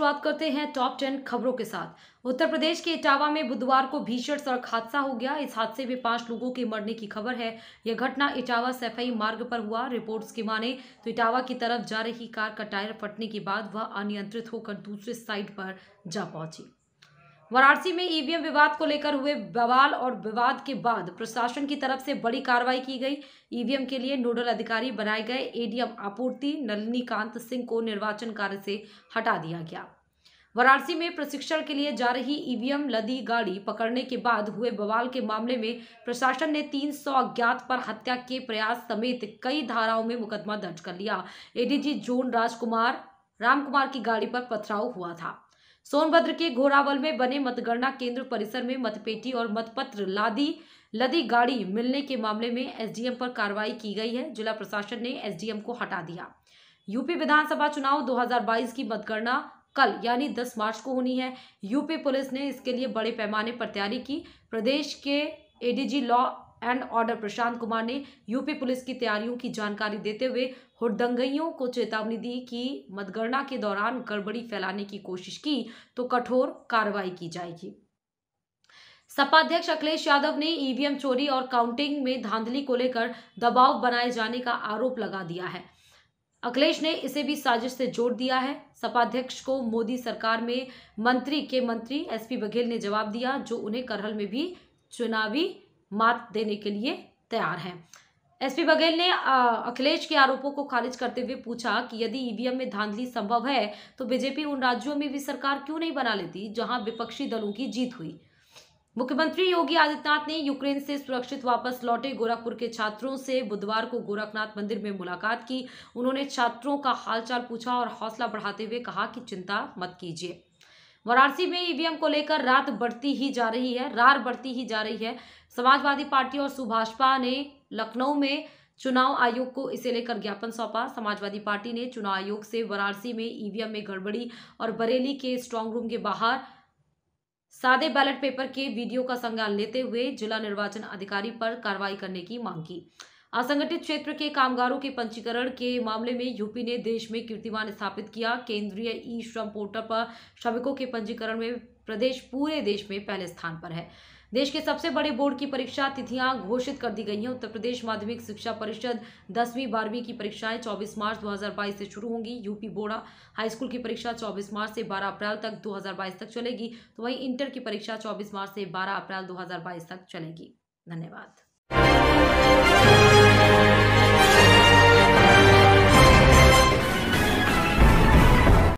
शुरुआत करते हैं टॉप टेन खबरों के साथ उत्तर प्रदेश के इटावा में बुधवार को भीषण सड़क हादसा हो गया इस हादसे में पांच लोगों के मरने की खबर है यह घटना इटावा सैफई मार्ग पर हुआ रिपोर्ट्स की माने तो इटावा की तरफ जा रही कार का टायर फटने के बाद वह अनियंत्रित होकर दूसरे साइड पर जा पहुंची वाराणसी में ईवीएम विवाद को लेकर हुए बवाल और विवाद के बाद प्रशासन की तरफ से बड़ी कार्रवाई की गई ईवीएम के लिए नोडल अधिकारी बनाए गए एडीएम आपूर्ति नलनीकांत सिंह को निर्वाचन कार्य से हटा दिया गया वाराणसी में प्रशिक्षण के लिए जा रही ईवीएम लदी गाड़ी पकड़ने के बाद हुए बवाल के मामले में प्रशासन ने 300 अज्ञात पर हत्या के प्रयास समेत कई धाराओं में मुकदमा दर्ज कर लिया एडीजी जोन राजकुमार रामकुमार की गाड़ी पर पथराव हुआ था सोनभद्र के घोरावल में बने मतगणना केंद्र परिसर में मतपेटी और मतपत्र लादी लदी गाड़ी मिलने के मामले में एसडीएम पर कार्रवाई की गई है जिला प्रशासन ने एसडीएम को हटा दिया यूपी विधानसभा चुनाव 2022 की मतगणना कल यानी 10 मार्च को होनी है यूपी पुलिस ने इसके लिए बड़े पैमाने पर तैयारी की प्रदेश के ADG law and order Prashant Kumar ने यूपी पुलिस की तैयारियों की जानकारी देते हुए हुड़दंगइयों को चेतावनी दी कि मतगणना के दौरान गड़बड़ी फैलाने की कोशिश की तो कठोर कार्रवाई की जाएगी सपा अध्यक्ष अखिलेश यादव ने ईवीएम चोरी और काउंटिंग में धांधली को लेकर दबाव बनाए जाने का आरोप लगा दिया है अखिलेश ने इसे भी साजिश से जोड़ दिया है सपा अध्यक्ष को मोदी सरकार में मंत्री के मंत्री एसपी बघेल ने जवाब दिया जो उन्हें करहल में भी चुनावी मात देने के लिए तैयार हैं एसपी बघेल ने अखिलेश के आरोपों को खारिज करते हुए पूछा कि यदि ईवीएम में धांधली संभव है तो बीजेपी उन राज्यों में भी सरकार क्यों नहीं बना लेती जहां विपक्षी दलों की जीत हुई मुख्यमंत्री योगी आदित्यनाथ ने यूक्रेन से सुरक्षित वापस लौटे गोरखपुर के छात्रों से बुधवार को गोरखनाथ मंदिर में मुलाकात की उन्होंने छात्रों का हालचाल पूछा और हौसला बढ़ाते हुए कहा कि चिंता मत कीजिए वाराणसी में ईवीएम को लेकर रात बढ़ती ही जा रही है रार बढ़ती ही जा रही है समाजवादी पार्टी और सुभाषपा ने लखनऊ में चुनाव आयोग को इसे लेकर ज्ञापन सौंपा समाजवादी पार्टी ने चुनाव आयोग से वाराणसी में ईवीएम में गड़बड़ी और बरेली के स्ट्रांग रूम के बाहर सादे बैलेट पेपर के वीडियो का संज्ञान लेते हुए जिला निर्वाचन अधिकारी पर कार्रवाई करने की मांग की असंगठित क्षेत्र के कामगारों के पंजीकरण के मामले में यूपी ने देश में कीर्तिमान स्थापित किया केंद्रीय ई श्रम पोर्टल पर श्रमिकों के पंजीकरण में प्रदेश पूरे देश में पहले स्थान पर है देश के सबसे बड़े बोर्ड की परीक्षा तिथियां घोषित कर दी गई हैं उत्तर प्रदेश माध्यमिक शिक्षा परिषद दसवीं बारहवीं की परीक्षाएं 24 मार्च 2022 से शुरू होंगी यूपी बोर्डा हाईस्कूल की परीक्षा 24 मार्च से 12 अप्रैल तक 2022 तक चलेगी तो वहीं इंटर की परीक्षा 24 मार्च से 12 अप्रैल 2022 तक चलेगी धन्यवाद